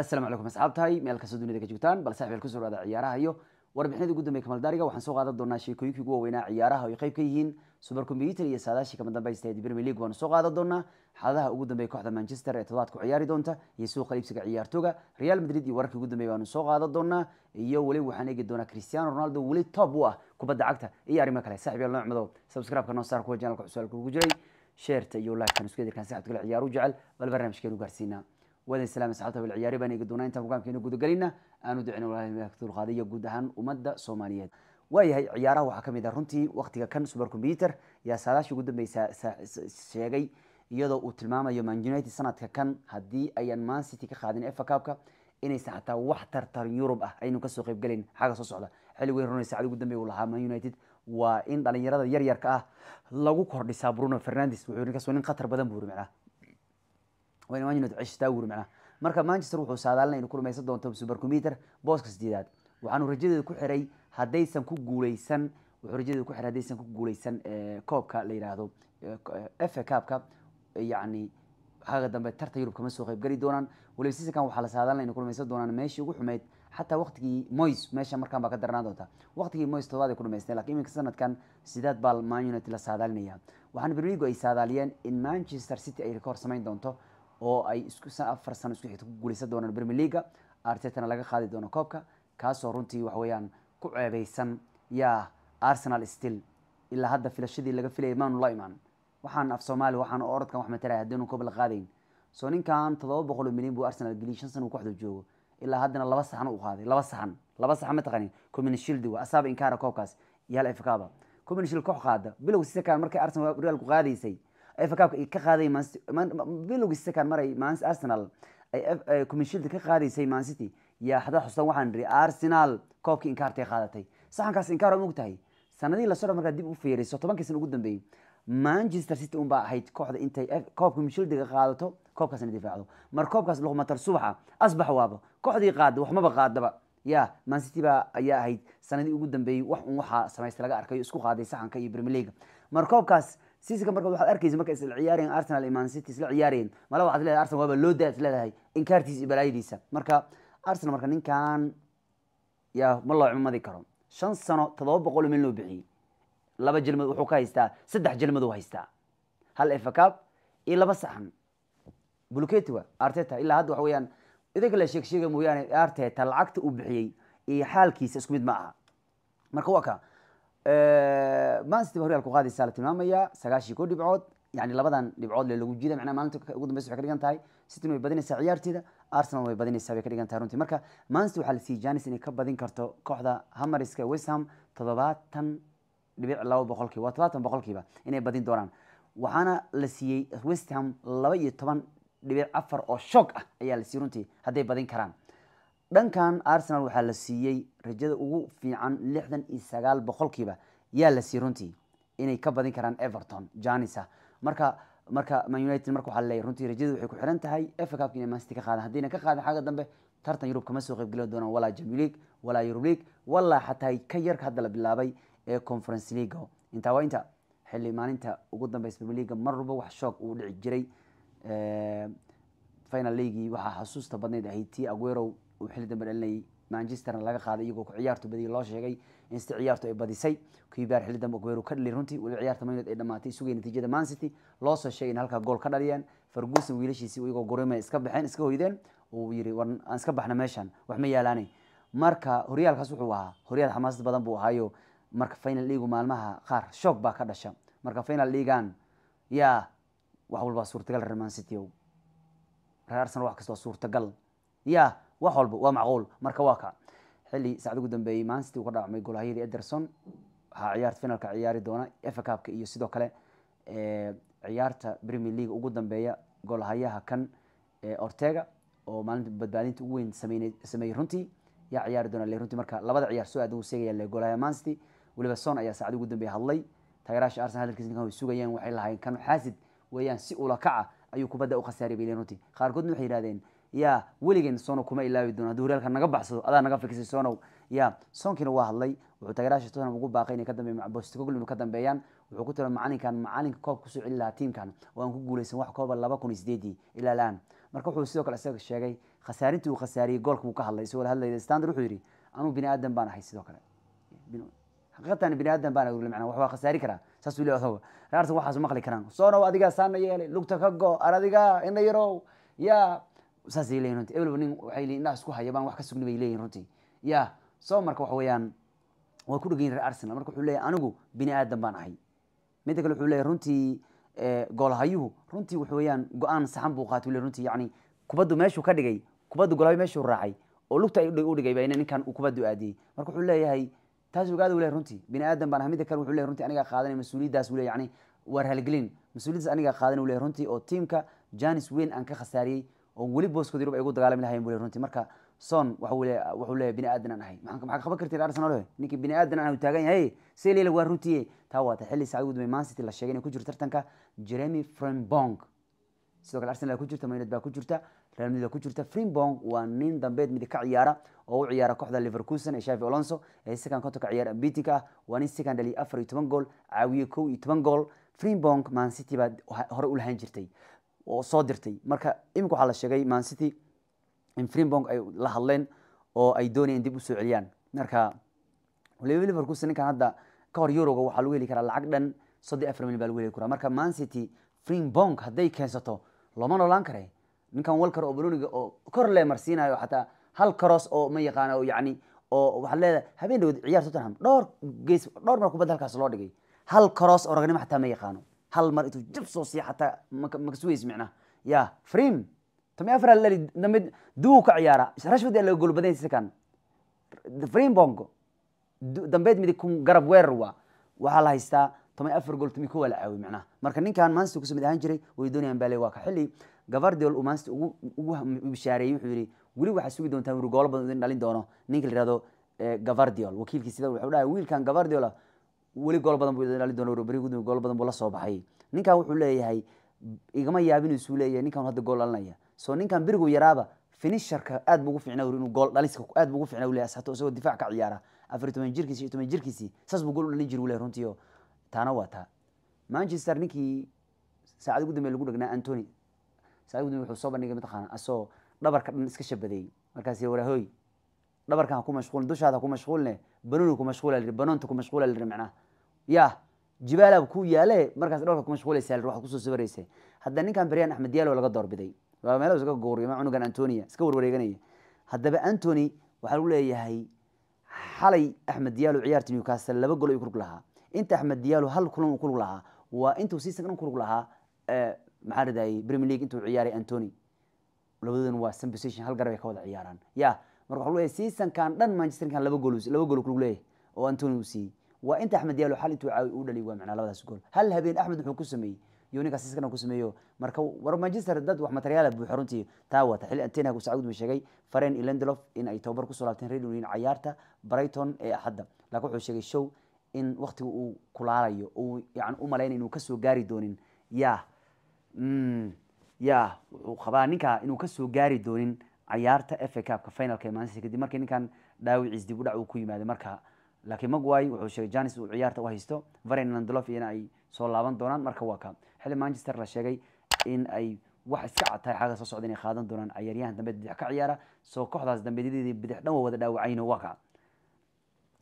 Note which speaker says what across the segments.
Speaker 1: asalaamu calaykum asxaabtahay meel kastoo dunida ka joogtaan bal saaxib kusoo dhaada ciyaaraha iyo warbixinada ugu dambeya kamal waxaan soo qaadan doonaa sheekooyinkii ugu waaweynaa ciyaaraha ay qayb ka yihiin super computer iyo saadaashii kama dambaysta ee premier league waanu soo qaadan doonaa xaaladaha ugu dambeeya kooxda manchester ee toddobaadku ciyaari doonta iyo suuqa iibsiga ciyaartooga real madrid iyo wararkii ugu dambeeya baanu soo qaadan doonaa iyo weli waxaan eegi doonaa cristiano ronaldo weli top u ah kubadda cagta iyo arrimo kale saaxib yaal noocmado subscribe-ka noo saar kuwa janalka cusub halka jiray sheerta iyo like isku edirkan saaxibta kale ciyaaru jecel bal barnaamijkeenu gaarsiinaa wadan islaam asxaabta bilciyaari baan eegi doonaa intaan hogaamkeena gudagelinna aanu ducin walahimaatul qaadiya guud ahaan ummadda soomaaliyeed waayahay ciyaaraha waxaa kamid ah runtii waktiga kan supercombyuter yaa saadaashii ugu dambeysa sheegay iyadoo uu tilmaamayo man united sanadka kan haddii ayaan man city ka qaadin efa kaabka inaysan xataa wax tartaran yurub ah aynu kasoo qaybgelayn xagga soo socda xilli weyn runay saacada ugu dambeey uu lahaa man united waa in dhalinyarada yaryarka ah lagu kordhisaa bruno fernandes wuxuu kasoo nin khatar badan buu yiri macnaha wayna man united ceshitaa wuri macnaha marka manchester wuxuu saadaalina inu ku rumaysan doonto supercomputer booska sideedaad waxaanu rajadeeda ku xiray haddaysan ku guuleysan wuxuu rajadeeda ku xiray haddaysan ku guuleysan eh, koobka la yidhaahdo eh, fa cabka yacni xaga dambe tarta yurub kama soo qaybgeli doonaan waliba waxaa la saadaalina inu ku rumaysan doonaan meeshii ugu xumeyd xataa waqtigii moys meesha markaan baa ka daranaan doonta waqtigii moys todobaad ku dhamaysteen lakiin iminka sanadkan sideed baa man united la saadaalinaya waxaana berligo ay saadaaliyeen in manchester city ay ka samayn doonto oo ay afar sano isku xigta ku guuleysan doonaan premier leaga artetana laga qaadi doono koobka kaasoo runtii waxa weeyaan ku ceebaysan yaa arsenal still ilaa hadda filashadii laga filayay maanula imaan waxaan af soomaali waxaan orodkan wax matalaya haddiinu koob la qaadayn soo ninkan todoba boqol oo milyan buu arsenal geliyay shan sana uu kooxda joogo ilaa haddana laba saxan uu qaaday laba saxan laba saxan ma taqanin communal shield waa asaaba inkaara koobkaas yaal efkaba communal shield koox qaada bilow sisakaan markay arsenal real qaadaysay fkabka ka qaaday bilowgiisa kan maray arsenal ay ka qaadaysay man yaa hada xustan waxaan niri arsenal koobkii inkaartay qaadatay saxankaas inkaar mog tahay sanadihii lasoo dha markaa dib u fiiriso tobankii ugu dambeeyey manchester city un ahayd kooxda intay koobka mishildiga qaadato koobkaasna difaacdo mar koobkaas luqmatar subaxa asbax waaba kooxdii qaada waxmaba qaadaba ya mancity baa ayaa ahayd sanadii ugu dambeeyey wax un waxaa samaysta laga arkayo isku qaaday saxanka iyo brimileaga mar koobkaas siska marka waxaad arkaysa marka isla ciyaarayan arsenal iman city isla ciyaarayan mala waxaad leedahay arsenal waaba loo daa leedahay inkaartiisa iyo marka arsenal marka ninkan yaa ma loo karo shan sano toddoba boqol mil loo bixiyey laba jelmad wuxuu ka haystaa saddex jelmad uu haystaa hal efacab iyo laba saxan buluketi arteta ilaa hadda waxa weeyaan idinka la sheeg mooyaane arteta lacagta uu bixiyey iyo xaalkiisa isku mid ma aha marka waa ka maansit ba horyal qaadaysaa la tilmaamaya sagaashii koo dhibcood yani labadan dhibcood le lagu jida manaa maalinta ugu dambeysa waxay ka dhigan tahay city way badinaysaa ciyaarteeda arsenal way badinaysaa bay ka dhigan tahay runtii marka maansit waxaa la siiyey janis inay ka badin karto kooxda hamariska westham toddobaatan dhibic laba boqolkiiba waa todobaatan boqolkiiba inay badin doonaan waxaana la siiyey westham laba iyo toban dhibic afar oo shoog ah ayaa la siiyey runtii hadday badin karaan dhankan arsenal waxaa la siiyey rajada ugu fiican lixdan iyo sagaal boqolkiiba yaa la siiyey runtii inay ka badin karaan everton janisa marka marka manited marka waxaa laleeyahy runtii rajadu waxay ku xiran tahay f cup inay mancity ka qaadan haddayna ka qaadan xagga dambe tartan yurub kama soo qaybgeli doonaan walaa jameu league walaa yurub league walaa xataa ka yarka hadda la bilaabay ee conference leaga intaa waa inta xilli maalinta ugu dambeysa premier leaga mar walba wax shoog uu dhici jiray final leagii waxaa xasuusta badneyd ahayd t aguerow xili dambe dhalinayay manchester laga qaaday iyagoo ciyaartu badiya loo sheegay in sida ciyaartu ay badisay kibar xilli dambe Aguero ka dhaliyay runtii waliba ciyaarta Madrid ay dhamaatay sugay natiijada Man City loo soo sheegay in halka gool ka dhaliyeen Ferguson wiilashiisii iyagoo goreema iska baxeen iska hoydeen uu yiri war aan iska baxna meeshan wax ma yeelaanay marka horyaalkaas wuxuu ahaa horyaal xamaasad badan buu ahaayo marka final league maalmaha qaar shock baa ka dhasha marka final leaguean yaa wax walba suurtagal reer Man reer Arsenal wax kasta suurtagal yaa wax walba waa macquul marka waa ka xili saacad ugu dambeeyey mancity uka dhacmay golahayadii ederson waxaa ciyaarta finalka ciyaari doona efacabka iyo sidoo kale eh, ciyaarta premier league ugu dambeeya golhayaha kan eh, ortega oo maalinta badbaadinta ugu weyn sameeyey runtii yaa ciyaari doona le runtii marka labada ciyaar soo aada ugu seegaya le golahaya mancity weliba son ayaa saacad ugu dambeeyey hadlay taageeraasha arsenal hadalkiis ninkan way sugayeen waxay lahaayeen kan xaasid weeyaan si ula kaca ayuu kubadda u khasaariyay bay leeyihin runtii qaarkoodna waxay yidhahdeen ya weligeen sonow kuma ilaawi doona adi horyaalka naga baxsado adaa naga fikisay sonow ya sonkiina waa hadlay wuxuu taageeraasha tottenham ugu baaqay inay ka dambeeyaan postecoglou inuu ka dambeeyaan wuxuu ku talay macalinkan macalinka koob kusoo celi lahaa tiimkan oo aan ku guuleysan wax kooba laba kun iyo ilaa laan marka wuxuu sidoo kale isaga sheegay khasaarintii uu khasaariyey goolka buu ka hadlay isagoo la standard wuxuu yidhi anuu bini aadan baan ahay sidoo kale xaqiiqatan bini aadan baan ahay macnaa waa khasaari karaa saas uu leeyahay asagu waxaas maqli karaan soo dhaw saana yeelay lugta ka go ar adiga indha yarow yaa saasay leeyihin runti eblba nin ka sugni anigu bini baan ahay midda kale wuxuu leeyahay runtii eh, goolhayuhu runtii waxa weeyaan go-aan saxan buu qaatay leeyahay runtii yacni kubaddu meeshuu ka dhigay kubaddu golhayo meeshuu raacay oo lugta u dhigay baa ninkan uu kubaddu aadiyey marka wuxuu leeyahay taas ogaada leeyahay runtii bini aadan baan ahay midda kale wuxuu leeyahay runtii anigaa qaadanaya mas-uuliyaddaas uu leeyahay yacni waar halgelin mas-uuliyaddaas anigaa qaadanaya uu leeyahay runtii oo tiimka janis weyn aan ka khasaariyey oo weli booskood yurub ay ugu dagaalami lahayen bu runtii marka son wuxuu leeyahy bini aadan ahay maxaa qaban kartiin arsenal ninkii bini aadan aan taagan yahay selila waa runtiye taa waata xilli saacad ugu dambe man la sheegay inay ku jirto tartanka jeremy frimbong sidoo kale arsenal ku jirta maynad baa ku jirta real ku jirta frimbong waa nin dambeed midi ka ciyaara oo u ciyaara kooxda liverkusen ee shavi alonso ee sikan kontonka ciyaar ambitinka ah waa nin sikan dhaliya afar iyo toban gool caawiye kow iyo toban gool frimbong man baa hore u lahaan jirtay oo soo dirtay marka imika waxaa la sheegay mancity in freembong ay la hadleen oo ay doonayeen dib usoo celiyaan marka waliba liverpoolse ninkan hadda ka hor euroga waxaa lagu heli karaa lacag dhan soddon afar milyan baa lagu heli karaa marka mancity freembong hadday keensato looma noolaan kare ninkan walkar oo baloniga oo kor le marsiinayo xataa hal cross oo ma yaqaana oo yani oo waxaad leedahay habeen dhawood ciyaar tottenham dhowr gees dhowr mar kubadda halkaas loo dhigay hal cross oo ragnimo xataa ma yaqaano hal mar intuu jab soo siiya xataa maka sugeys micnaha ya frim tami afar lali dambe duu ka ciyaara rashford yaa laga gol badan sikan frim bongo dambeed midi kun garab weerar waa waxaa la haystaa tami afar gol tami kuwa la caawi micnaha marka ninkan manchester kusoo mid ahaan jiray way doonayaan baa le waa ka xilli gavardiol uu manchester ugu ugu bishaareeyey wuxuu yidhi weli waxaa sugi doontaa wuri goolo badan idin dhalin doono ninka la yihahdo eh, gavardiol wakiilkii sida wuxuu dhahay wiilkan gavardiola ah, weli gool badan bu ilaali doona warberi gudmi gool badan buu la soo baxay ninkan wuxuu leeyahay igama yaabin isuu leeyahay ninkan hadda gool dhalinaya so ninkan berigu yaraaba finisharka aad bugu ficna inuu gool dhaliska aad bugu ficna u leeyahay sato isagoo difaac ka ciyaara afar toban jirkiis iyo toban jirkiisii saas buu gool u dhalin jiri u leeyahay runtii taana waa taa manchester ninkii saacad ugu dambeey lagu dhagnaa antony saacad ugu wuxuu soo bandhigay mataqaana asoo dhabarka dhan iska shabadeey markaas warahooy dhabarkan ha ku mashquulin dushaada ha ku mashquuline banooni ku mashquula liri banoonta ku mashquula liri macnaha ya jibaalaab ku yaale markaas dholka kumashquulaysa waa kusoo sabaraysa hadda ninkan beryaan axmed diyaalo laga doorbiday waa meel iskaga gowrima cunugan antonia iska warwareeganaya haddaba antony waxaa lagu leeyahay xalay axmed diyaalo ciyaarta newcastle laba gol ay kulug lahaa inta axmed diyaalo hal kulan uu kulug lahaa waa intuu season dhan kulug lahaa eh, maxaa ridayay premier league intuu ciyaaray antony labadoodan waa samposition hal garab ka wada ciyaaraan ya marka waxa lagu leeyahay seasonkan dhan manchester laba gol laba gol kulug leeyahay oo antony uu siiyey waa inta axmed yaalo xal intuu caawi u dhaliy waa macnaa labadaas gool hal habeen axmed wuxuu ku sameeyey iyo iskana ku sameeyo marka war manchester dad wax materiaala ah buuxa runtii taa wata xilli antenagu sacuud ma sheegay faren iyo in ay tababar kusoo laabteen real union cayaarta brighton ee axadda laakiin wuxuu sheegay show in waktiga uu kulaalayo uu yani u malaynay inuu kasoo gaari doonin yaa mm, ya wuxuu qabaa ninkaa inuu kasoo gaari doonin cayaarta f a cupka finalka ee manchester kadib markii ninkan dhaawiciis dib u dhac uu ku yimaaday marka laakiin magway wuxuu sheegay janis uu ciyaarta u haysto varinan ay soo laaban doonaan marka waa ka xilli manchester la sheegay in ay wax iska cad tahay soo socda inay qaadan doonaan ciyaaryahan dambeed bidix ka ciyaara soo kooxdaas dambeedyadeedii bidix dhan waa wada dhaawacayno waa ka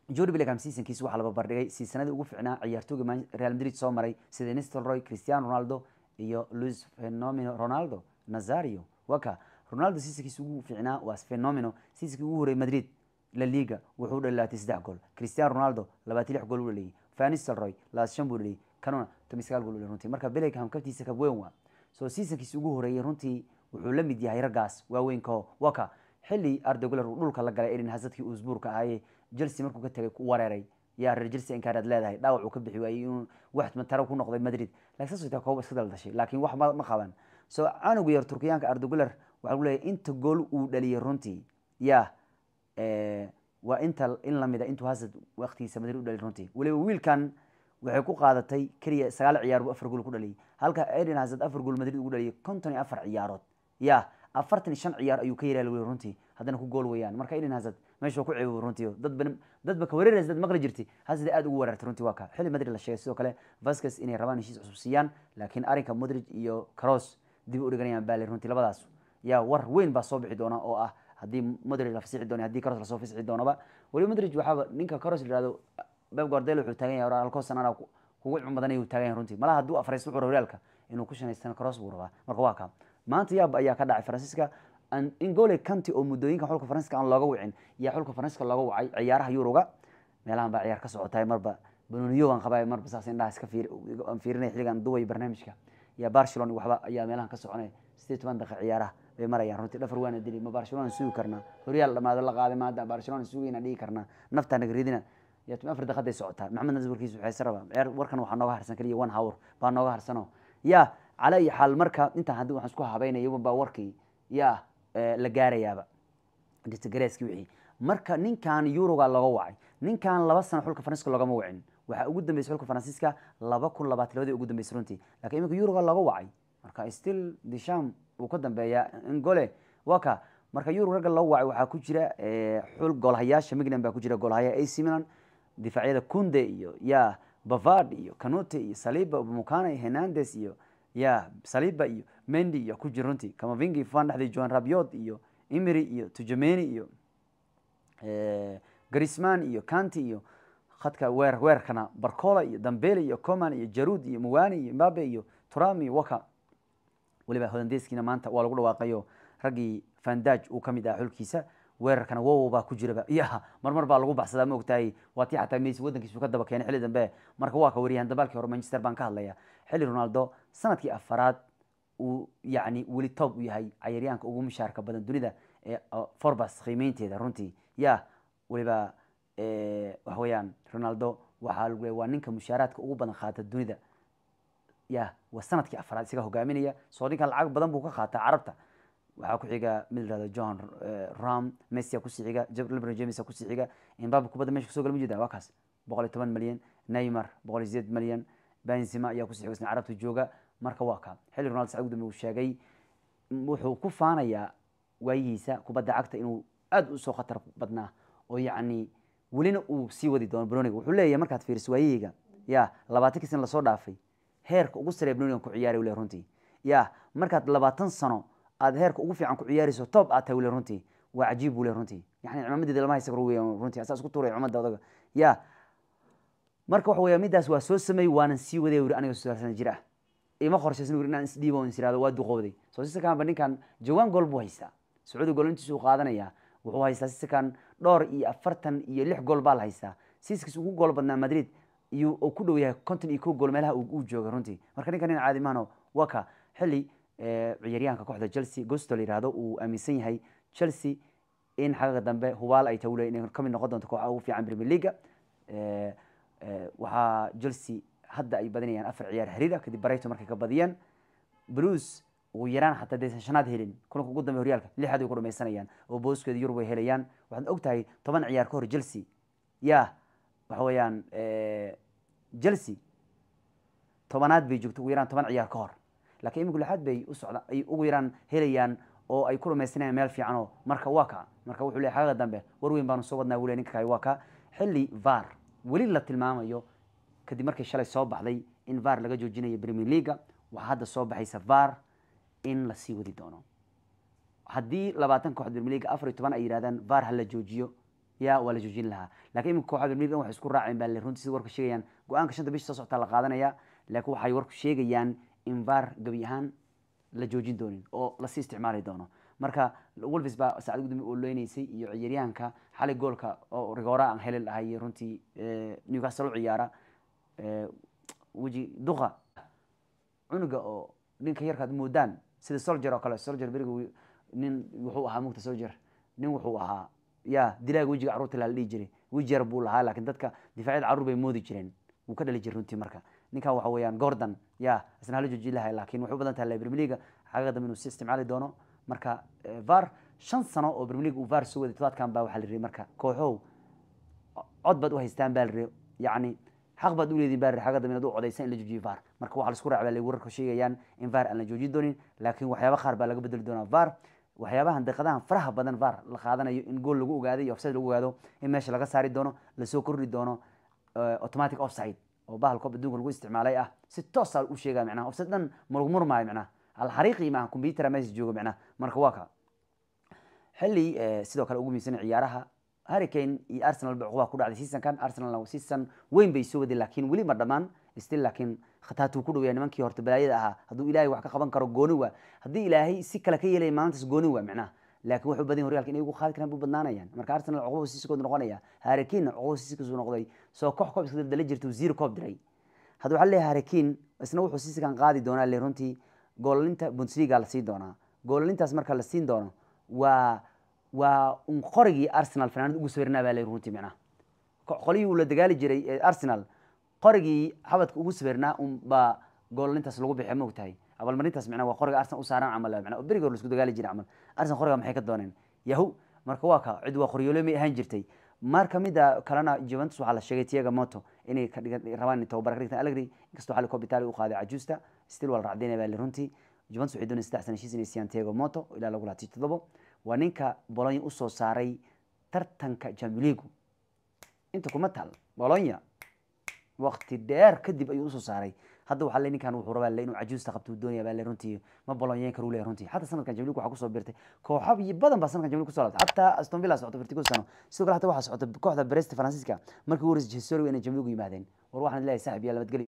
Speaker 1: jordi bellingham seasonkiisa waxaa laba bardhigay siisanadii ugu ficnaa ciyaartooyga real madrid soo maray sida nistelroy cristiano ronaldo iyo luis fenomeno ronaldo nazario waa ka ronaldo seasonkiisa ugu ficnaa waa fenomeno seasonkii ugu horey madrid laliga wuxuu dhalaatay saddex gool christian ronaldo labaatan lix gool u dhaleeyey fanisalroy labaatan shan buu dhaleeyey canona toban sagaal gool u runtii marka bellingham kabtiisa kab weyn waa soo seasonkiisa ugu horeeyey runtii wuxuu la mid yahay raggaas waaweynkaoo waka xilli ardaguler uu dhulka la galay erin hasadkii usbuurka ahaayee chelsea markuu ka tagay wareeray yaa reer chelsea inkaaraad leedahay dhaawac uu ka bixi waayey inuu wax ku noqday madrid laakiin saas taa koob iska daldashay laakiin wax ma qaban soo canugu yar turkiyaanka ardaguler waxaa lagu leeyahay inta gool uu dhaliyey runtii yaa Eh, waa inta in lamida intuu hasad waktigiisa madrid u dhali runtii weliba wiilkan waxay ku qaadatay keliya sagaal ciyaar buu afar gool ku dhaliyay halka eden hasad afar gool madrid ugu dhaliyay konton iyo afar ciyaarood ya afartan iyo shan ciyaar ayuu ka yaraali weli runtii haddana ku gool weeyaan marka eden hasad meeshuu ku ceebo runtii dadba dadba ka wareeraysa dad maqli jirtay hasada aad ugu weerartay runtii waa ka xilli madrid la sheegay sidoo kale vasquez inay rabaan heshiis cusub siiyaan laakiin arrinka modrid iyo cross dib u dhiganayaan baa runtii labadaas ya war weyn baa soo bixi doona oo ah haddii madrid la fasixi doono haddii coros lasoo fasixi doonaba weliba madrid waxaaba ninka coros layihahdo beb guardel wuxuu taagan yahay alko kugu cilmi badan taagan yahay runtii malaha hadduu afraysto wuxuu horyaalka inuu ku shanaystan coros buu rabaa marka waa kaa maanta yaab ayaa ka dhacay faransiiska ingole county oo muddooyinka xulka faransiiska aan looga wicin yaa xulka faransiiska looga wacay ciyaaraha yuruga meelahan baa ciyaar ka socotay marba banoniyo aan qabay marba saas indhaha iska fiirinaya xilligan duway barnaamijka iyo barcelona waxba ayaa meelahan ka soconaya sideed toban daqiiq ciyaaraha bay marayaan runtii dhafar waana dili ma barcelona sugi karnaa horyaal dhamaado la qaaday maanta barcelona sugayna dhigi karnaa naftaa nagridina afar daqiiqaday socotaa maxamed nas warkiisu waxayse rabaa ciyaar warkan waxaa nooga harsan kaliya one hour baa nooga harsano yaa cala iyo xaal marka intaan haddii waxaan isku habaynaya baa warkii yaa eh, la gaarayaaba gareeskii wixii marka ninkan yuroga looga wacay ninkan laba sano xulka faransiiska loogama wacin waxaa ugu dambeysay xulka faransiiska laba kun labaatan labadii ugu dambeysay runtii laakiin iminka yuroga looga wacay marka still disham uu ka dambeeyaa ngole waka marka yurub ragga loo wacay waxaa ku jira eh, xul goolhayaasha miglan baa ku jira goolhaya ac milan difaacyada kunde iyo ya bavard iyo canute iyo saliba mukane hernandes iyo ya saliba iyo mendi iyo ku jira runtii kamavingi fan dhexdii joan rabiot iyo imery iyo tujameni iyo eh, garisman iyo canti iyo khadka weer weerkana barcola iyo dambele iyo coman iyo jarud iyo muwani iyo mbabe iyo turam iyo waka weliba holandeeskiina maanta waa lagu dhawaaqayo raggii fandaj uu kamid ah xulkiisa weerarkana wowow baa ku jiraba iyaha marmar baa lagu baxsadaa ma ogtahay waa tii xataa messi waddankiisu ka daba keenay xilli dambe marka waa ka waryahan dabaalkii hore manchester baan ka hadlaya xilli ronaldo sanadkii afaraad uu yacni weli toob u yahay cayaryaanka ugu mushaarka badan dunida ee forbas qiimeynteeda runtii ya weliba waxa weeyaan ronaldo waxaa lagu leeyahay waa ninka mushaaraadka ugu badan qaata dunida ya waa sanadkii afraad isaga hogaaminaya soo ninkan lacag badan buu ka qaataa carabta waxaa ku xiga mid layirahdo john eh, ram messia kusii xiga lebron james kusii xiga imbabe kubadda mesha kuso gala ma jirda waa boqol iyo toban milyan neymar boqol iyo sideed milyan benzima ayaa kusii xiga isna carabta jooga marka waa kaa xilli ronald sacud uu sheegay wuxuu ku faanayaa waayihiisa kubadda cagta inuu aada usoo khatar badnaa oo yacni welina uu sii wadi doono broniga wuxuu leeyahay markaad fiiriso waayihiyga ya labaatankiisna lasoo dhaafay heerka ugu sarey bnonigan ku ciyaari wile runtii ya markaad labaatan sano aad heerka ugu fiican ku ciyaarayso toob aad tahay wile runtii waa cajiib wule runtii yani cimaamadeeda lama haysa wey runtii asaa isku tuuray cimada odaga ya marka waxa weya midaas waa soo sameey waanan sii waday wuri aniga soddon sana ima qorshaysan wuri inaan isdhiibo is irahdo waa duqooday soo si sakanba ninkan jawaan gool buu haystaa sacuudi gool intiisuu qaadanayaa wuxuu haystaa si sakan dhowr iyo afartan iyo lix gool baa la haystaa siiskiis ugu gool badnaa madrid iyo uu ku dhow yahay konton iyo ko gool meelaha uu jooga runtii marka ninka nin caadi mahano waka xilli eh, ciyaaryahanka kooxda chelsea gosto la yihahdo uu aaminsan yahay chelsea in xagaga dambe hubaal ay tawle inay kamid noqon doonto kooxa ugu fiican premier leaga eh, eh, waxaa chelsea hadda ay badinayaan afar ciyaar xiriir ah, kadib barayto markay ka badiyaan blues ugu yaraan xataa daysan shanaad helin kulanka ugu dambe horyaalka lixaad way ku dhamaysanayaan oo booskoeda yurub ay helayaan waxaad og toban ciyaar ka hor chelsea yaa waxa weeyaan eh, chelsea tobanaad bay joogto ugu yaraan toban ciyaar ka hor lakiin imika lixaad bay usocda ay ugu yaraan helayaan oo ay ku rumaysanayan meel fiican marka waa ka marka wuxuu leey xagaga dambe war weyn baanu soo wadnaa wule ninka waa ka xilli var weli la tilmaamayo kadib markii shalay soo baxday in var laga joojinayo premier leaga waxaa hadda soo baxaysa var in lasii wadi doono haddii labaatan kooxood premier leaga afar iyo toban ay yidhahdaan var ha la joojiyo ya waa la joojin lahaa lakin imika kooxaad welmidg dhan waxay isku raaceen baa le runtii sida warka sheegayaan go-aanka shanta bishi soo socota la qaadanaya laakiin waxay warku sheegayaan in var gebi ahaan la joojin doonin oo lasii isticmaali doono marka wolvis baa saacad gudoomiye oo leyneysay iyo ciyaaryahanka xalay goolka oo rigoora aan helin ahay runtii eh, newcastle u ciyaara eh, weji duqa cunuga oo ninka yarkaad moodaan sida solger oo kale solger beriga nin wuxuu ahaa mugta solger nin wuxuu ahaa ya dilaag wejiga carruurta la dhihi jiray weji yar buu lahaa lakin dadka difaacyada carruur bay moodi jireen wuu ka dhali jir runtii marka ninkan waxa weeyaan gordon ya isna hala jooji lahay lakin waxay u badan tahay la premier leaga si isticmaali doono marka eh, var shan sano oo premier uu var soo waday todobaadkan baa waxaa la riyay marka kooxow cod baad u haystaan baa la riyay yacni xaq baad uleediin baa la riyay xagga dambe u codaysan in la joojiyo var marka waxaa la isku raac wararka sheegayaan in var aan la joojin doonin laakiin waxyaaba qaar baa laga bedeli doonaa var waxyaabahan daqiiqadahan faraha badan var la qaadanayo in gool lagu ogaado iyo offside lagu ogaado in meesha laga saari doono lasoo kordhi doono eh, automatic offside oo bahalkoob adduunka lagu isticmaalay ah si toosa ah u sheegaya micnaha offside dhan murmurmaayo micnaha alxariiqi maaha combyutera meesha jooga micnaha marka waa ka xilli eh, sidoo kale ugu miisan ciyaaraha hurricane iyo arsenal ba ku dhacday seasonkan arsenalna season weyn bay soo waday laakiin weli ma dhammaan still laakiin khataatu ku dhawaya nimankii horta balaayada ahaa hadduu ilahay wax ka qaban karo gooni waa haddii ilaahay si kale ka yeelaya maalintaas gooni waa micnaha laakiin waxu badan horyaalka inay ugu qaadi karaan buu badnaanayaan marka arsenal cuqbahu siisikood noqonaya harikiinna cuqbahu siisikood noqday soo kox koob iska daldala jirta zero koob diray hadda waxaa leeyahay harikiin isna wuxuu siisikan qaadi doonaa le runtii goolalinta bundesliga la siin doonaa goolalintaas marka la siin doono waa waa un qorigii arsenal fanaanad ugu sawirnaa baa le runtii micnaha qolihii uu la dagaali jiray arsenal qorigii xabadka ugu sawirnaa unbaa gool nintaas lagu bixi ma ogtahay abaalmarintaas micnaa waa qoriga arsenal u saaran camal micnaa beriga hore laisku dagaali jiray camal arsenal qoriga maxay ka dooneen yahu marka waa ka cid waa qoryoole may ahaan jirtay mar kamida kalena juventus waxaa la sheegay tiaga moto inay rabaan tobabara ka dhigtan allegri inkastoo xalli kobitali u qaaday cajuusta still waa la racdeenaya baa runtii juventus waxay doonayay saddex sana heshiis inay siiyaan tiaga moto ilaa lagu laatiyo toddobo waa ninka bolonya usoo saaray tartanka jambiligu inta kuma taal bolonya wakti dheer kadib ayuu usoo saaray hadda waxa le ninkan wuxuu rabaa le inuu cajuusta qabto doonaya baa le runtii ma baloonyeyn karu le runtii xataa sanadkan jamliig waxa kusoo birtay kooxo badan baa sanadkan jamliig kuso laabtay xataa aston villa socota firtigo sano sidoo kale hataa waxaa socota kooxda brest faransiiska markii u horeysa jesoriga inay jamliigu yimaadeen war waxaan leeyahay saaxib iyo nabadgelyo